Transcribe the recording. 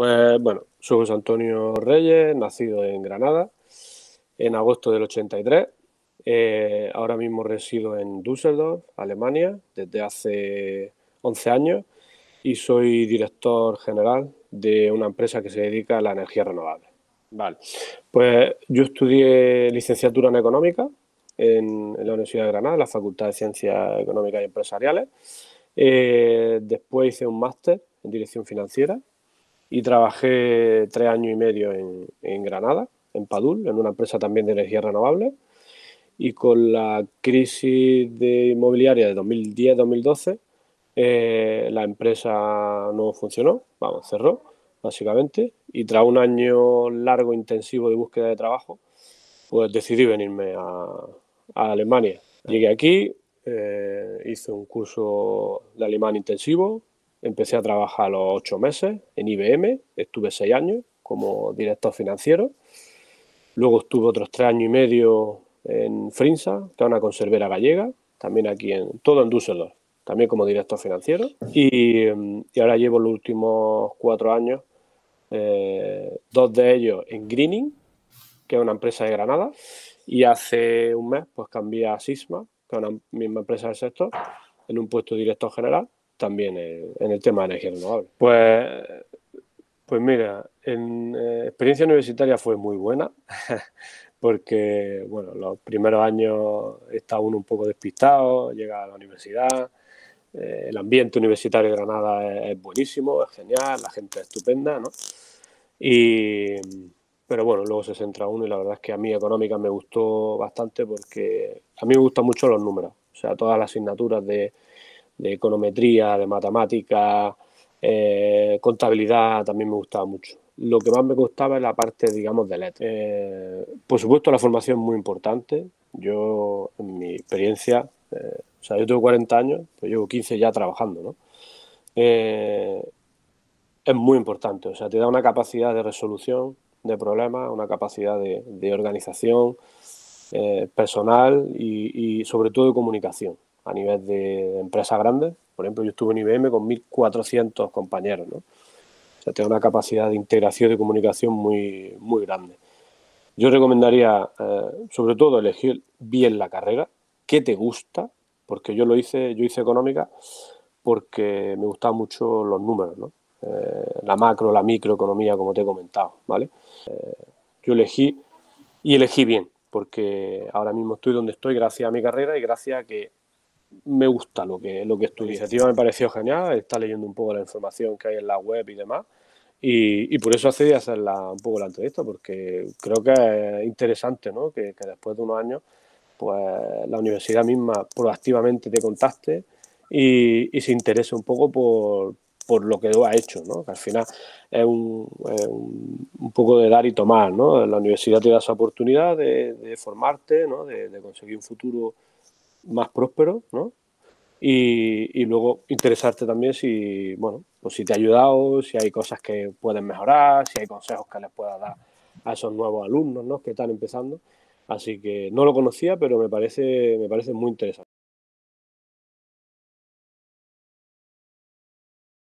Pues, bueno, soy José Antonio Reyes, nacido en Granada en agosto del 83. Eh, ahora mismo resido en Düsseldorf, Alemania, desde hace 11 años y soy director general de una empresa que se dedica a la energía renovable. Vale, pues yo estudié licenciatura en económica en, la Universidad de Granada, en la Facultad de Ciencias Económicas y Empresariales. Eh, después hice un máster en dirección financiera y trabajé tres años y medio en, Granada, en Padul, en una empresa también de energía renovable. Y con la crisis de inmobiliaria de 2010-2012, eh, la empresa no funcionó, vamos, cerró, básicamente. Y tras un año largo, intensivo de búsqueda de trabajo, pues decidí venirme a, Alemania. Llegué aquí, eh, hice un curso de alemán intensivo, Empecé a trabajar a los ocho meses en IBM, estuve seis años como director financiero. Luego estuve otros tres años y medio en Frinsa, que es una conservera gallega, también aquí en todo en Düsseldorf, también como director financiero. Y, em, ahora llevo los últimos cuatro años, eh, dos de ellos en Greening, que es una empresa de Granada, y hace un mes pues cambié a Sisma, que es una misma empresa del sector, en un puesto de director general también eh, en el tema de energía renovable. Pues, pues mira, en eh, experiencia universitaria fue muy buena, porque bueno, los primeros años está uno un poco despistado, llega a la universidad, eh, el ambiente universitario de Granada es, buenísimo, es genial, la gente es estupenda, ¿no? Y, pero bueno, luego se centra uno y la verdad es que a mí económica me gustó bastante porque a mí me gustan mucho los números, o sea, todas las asignaturas de de econometría, de matemática, eh, contabilidad también me gustaba mucho. Lo que más me gustaba es la parte, digamos, de letra. Eh, por supuesto, la formación es muy importante. Yo, en mi experiencia, eh, o sea, yo tengo 40 años, pues llevo 15 ya trabajando, ¿no? es muy importante, o sea, te da una capacidad de resolución de problemas, una capacidad de, organización personal y sobre todo de comunicación a nivel de empresas grandes. Por ejemplo, yo estuve en IBM con 1.400 compañeros, ¿no? O sea, tengo una capacidad de integración y de comunicación muy, muy grande. Yo recomendaría, eh, sobre todo, elegir bien la carrera, qué te gusta, porque yo lo hice, yo hice económica porque me gustaban mucho los números, ¿no? Eh, la macro, la microeconomía, como te he comentado, ¿vale? Eh, yo elegí y elegí bien, porque ahora mismo estoy donde estoy gracias a mi carrera y gracias a que me gusta lo que, lo que iniciativa este me pareció genial, está leyendo un poco la información que hay en la web y demás. Y, por eso accedí a hacer un poco la entrevista, porque creo que es interesante ¿no? que, que después de unos años pues la universidad misma proactivamente te contacte y, se interese un poco por, lo que tú has hecho, ¿no? que al final es un, poco de dar y tomar. ¿no? La universidad te da esa oportunidad de, formarte, ¿no? de conseguir un futuro más próspero, ¿no? Y, luego interesarte también si, bueno, pues si te ha ayudado, si hay cosas que pueden mejorar, si hay consejos que les pueda dar a esos nuevos alumnos, ¿no? Que están empezando. Así que no lo conocía, pero me parece, me parece muy interesante.